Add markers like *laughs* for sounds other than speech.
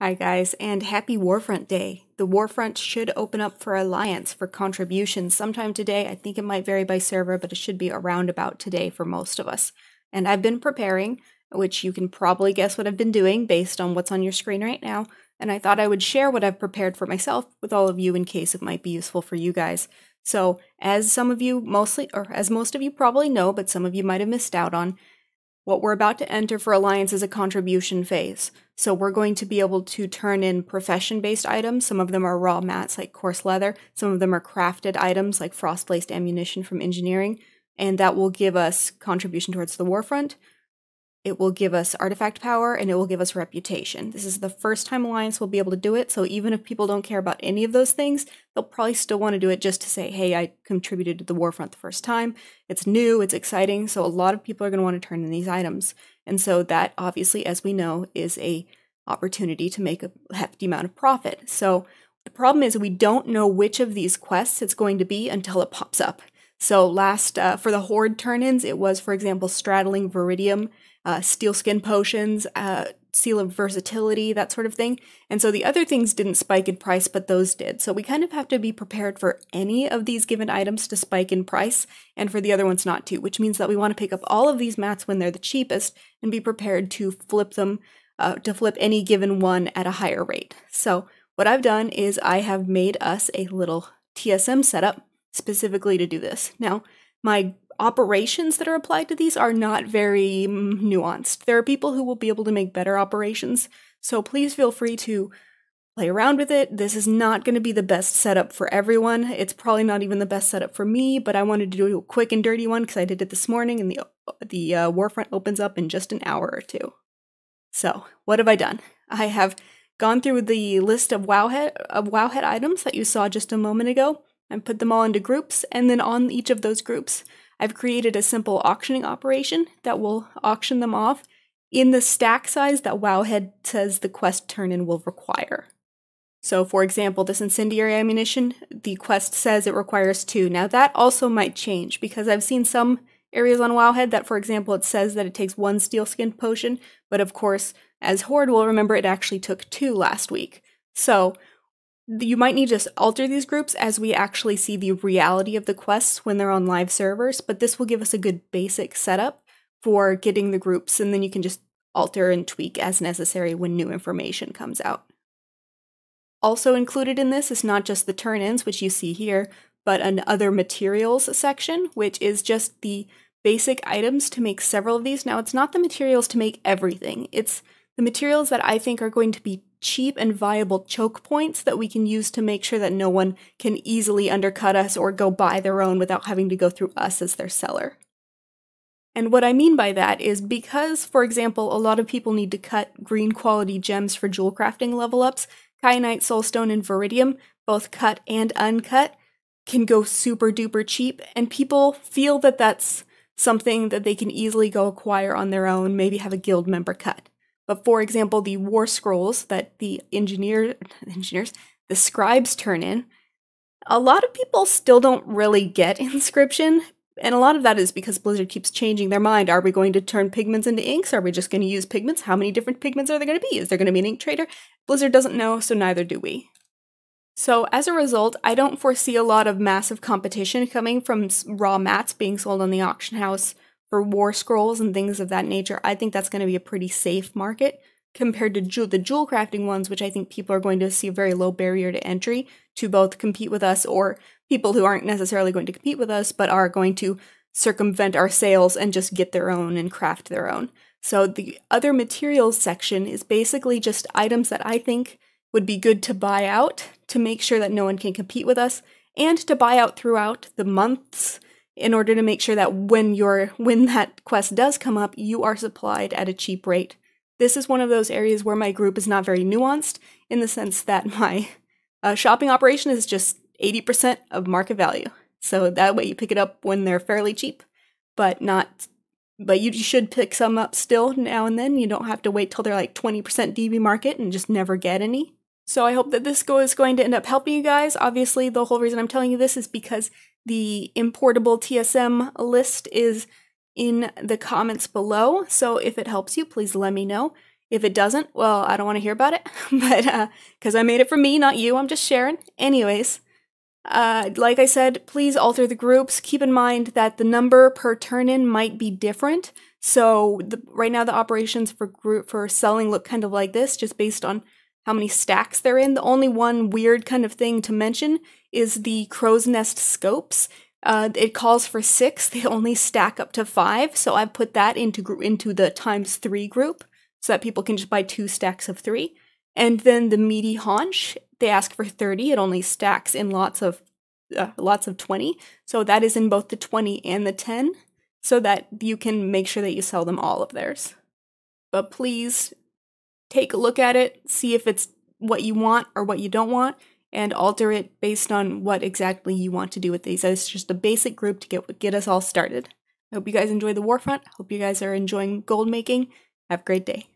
Hi, guys, and happy Warfront Day. The Warfront should open up for Alliance for contributions sometime today. I think it might vary by server, but it should be around about today for most of us. And I've been preparing, which you can probably guess what I've been doing based on what's on your screen right now. And I thought I would share what I've prepared for myself with all of you in case it might be useful for you guys. So, as some of you mostly, or as most of you probably know, but some of you might have missed out on, what we're about to enter for Alliance is a contribution phase. So we're going to be able to turn in profession based items. Some of them are raw mats like coarse leather, some of them are crafted items like frost laced ammunition from engineering, and that will give us contribution towards the warfront. It will give us artifact power and it will give us reputation. This is the first time Alliance will be able to do it, so even if people don't care about any of those things, they'll probably still want to do it just to say, hey, I contributed to the Warfront the first time. It's new, it's exciting, so a lot of people are going to want to turn in these items. And so that, obviously, as we know, is a opportunity to make a hefty amount of profit. So the problem is we don't know which of these quests it's going to be until it pops up. So last, uh, for the Horde turn-ins, it was, for example, straddling Viridium uh, steel skin potions, uh, seal of versatility, that sort of thing. And so the other things didn't spike in price, but those did. So we kind of have to be prepared for any of these given items to spike in price and for the other ones not to, which means that we want to pick up all of these mats when they're the cheapest and be prepared to flip them, uh, to flip any given one at a higher rate. So what I've done is I have made us a little TSM setup specifically to do this. Now, my operations that are applied to these are not very mm, nuanced. There are people who will be able to make better operations, so please feel free to play around with it. This is not going to be the best setup for everyone. It's probably not even the best setup for me, but I wanted to do a quick and dirty one because I did it this morning and the, the uh, Warfront opens up in just an hour or two. So, what have I done? I have gone through the list of wowhead, of wowhead items that you saw just a moment ago and put them all into groups, and then on each of those groups, I've created a simple auctioning operation that will auction them off in the stack size that Wowhead says the quest turn in will require. So, for example, this incendiary ammunition, the quest says it requires two. Now, that also might change because I've seen some areas on Wowhead that, for example, it says that it takes one steel skin potion, but of course, as Horde will remember, it actually took two last week. So, you might need to alter these groups as we actually see the reality of the quests when they're on live servers, but this will give us a good basic setup for getting the groups, and then you can just alter and tweak as necessary when new information comes out. Also included in this is not just the turn ins, which you see here, but an other materials section, which is just the basic items to make several of these. Now, it's not the materials to make everything, it's the materials that I think are going to be cheap and viable choke points that we can use to make sure that no one can easily undercut us or go buy their own without having to go through us as their seller. And what I mean by that is because, for example, a lot of people need to cut green quality gems for jewel crafting level ups, kyanite, soulstone, and viridium, both cut and uncut, can go super duper cheap, and people feel that that's something that they can easily go acquire on their own, maybe have a guild member cut. But for example, the war scrolls that the engineer, *laughs* engineers, the scribes turn in, a lot of people still don't really get *laughs* inscription. And a lot of that is because Blizzard keeps changing their mind. Are we going to turn pigments into inks? Are we just going to use pigments? How many different pigments are there going to be? Is there going to be an ink trader? Blizzard doesn't know, so neither do we. So, as a result, I don't foresee a lot of massive competition coming from raw mats being sold on the auction house for war scrolls and things of that nature, I think that's going to be a pretty safe market compared to the jewel crafting ones, which I think people are going to see a very low barrier to entry to both compete with us or people who aren't necessarily going to compete with us, but are going to circumvent our sales and just get their own and craft their own. So the other materials section is basically just items that I think would be good to buy out to make sure that no one can compete with us and to buy out throughout the months in order to make sure that when your when that quest does come up, you are supplied at a cheap rate. This is one of those areas where my group is not very nuanced in the sense that *laughs* my uh, shopping operation is just 80% of market value. So that way you pick it up when they're fairly cheap, but not but you should pick some up still now and then. You don't have to wait till they're like 20% DB market and just never get any. So I hope that this is going to end up helping you guys. Obviously, the whole reason I'm telling you this is because the importable TSM list is in the comments below. So if it helps you, please let me know. If it doesn't, well, I don't want to hear about it, *laughs* but because uh, I made it for me, not you, I'm just sharing. Anyways, uh, like I said, please alter the groups. Keep in mind that the number per turn in might be different. So the, right now, the operations for group for selling look kind of like this, just based on how many stacks they're in. The only one weird kind of thing to mention is the crow's nest scopes. Uh, it calls for six. They only stack up to five, so I've put that into into the times three group so that people can just buy two stacks of three. And then the meaty haunch, they ask for thirty. It only stacks in lots of uh, lots of twenty, so that is in both the twenty and the ten, so that you can make sure that you sell them all of theirs. But please take a look at it, see if it's what you want or what you don't want, and alter it based on what exactly you want to do with these. It's just a basic group to get get us all started. I hope you guys enjoy the Warfront. Hope you guys are enjoying gold making. Have a great day.